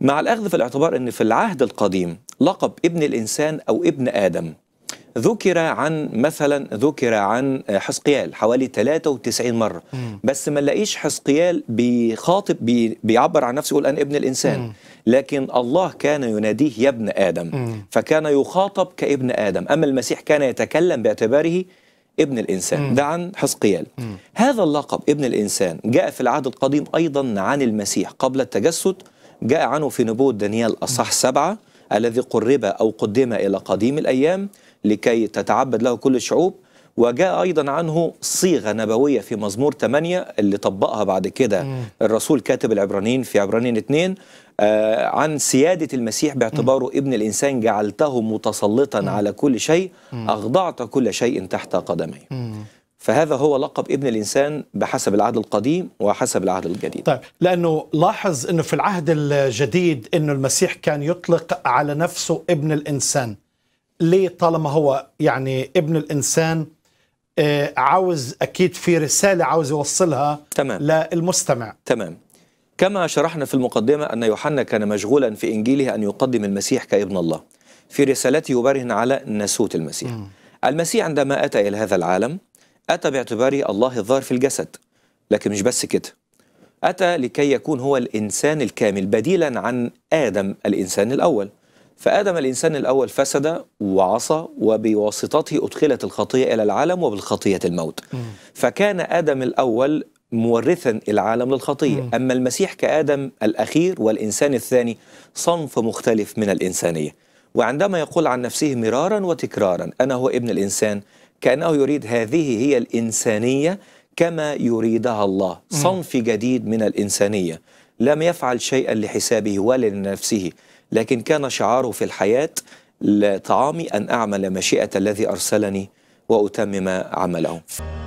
مع الأخذ في الاعتبار أن في العهد القديم لقب ابن الإنسان أو ابن آدم ذكر عن مثلا ذكر عن آه، حسقيال حوالي 93 مرة بس ما نلاقيش حسقيال بيخاطب بي بيعبر عن نفسه يقول أنا ابن الإنسان لكن الله كان يناديه يا ابن آدم فكان يخاطب كابن آدم أما المسيح كان يتكلم باعتباره ابن الإنسان مم. ده عن حسقيال هذا اللقب ابن الإنسان جاء في العهد القديم أيضا عن المسيح قبل التجسد جاء عنه في نبوة دانيال أصح سبعة الذي قرب أو قدم إلى قديم الأيام لكي تتعبد له كل الشعوب وجاء أيضا عنه صيغة نبوية في مزمور 8 اللي طبقها بعد كده الرسول كاتب العبرانيين في عبرانيين 2 آه، عن سيادة المسيح باعتباره ابن الإنسان جعلته متسلطا على كل شيء أخضعت كل شيء تحت قدميه فهذا هو لقب ابن الإنسان بحسب العهد القديم وحسب العهد الجديد طيب لأنه لاحظ أنه في العهد الجديد أنه المسيح كان يطلق على نفسه ابن الإنسان ليه طالما هو يعني ابن الإنسان آه، عاوز أكيد في رسالة عاوز يوصلها تمام. للمستمع تمام كما شرحنا في المقدمة أن يوحنا كان مشغولا في إنجيله أن يقدم المسيح كابن الله في رسالته يبرهن على نسوت المسيح م. المسيح عندما أتى إلى هذا العالم أتى باعتبار الله الظاهر في الجسد لكن مش بس كده أتى لكي يكون هو الإنسان الكامل بديلا عن آدم الإنسان الأول فآدم الإنسان الأول فسد وعصى وبواسطته أدخلت الخطية إلى العالم وبالخطية الموت فكان آدم الأول مورثا العالم للخطية أما المسيح كآدم الأخير والإنسان الثاني صنف مختلف من الإنسانية وعندما يقول عن نفسه مرارا وتكرارا أنا هو ابن الإنسان كأنه يريد هذه هي الإنسانية كما يريدها الله صنف جديد من الإنسانية لم يفعل شيئا لحسابه ولا لنفسه لكن كان شعاره في الحياة لطعامي أن أعمل مشيئة الذي أرسلني وأتمم عمله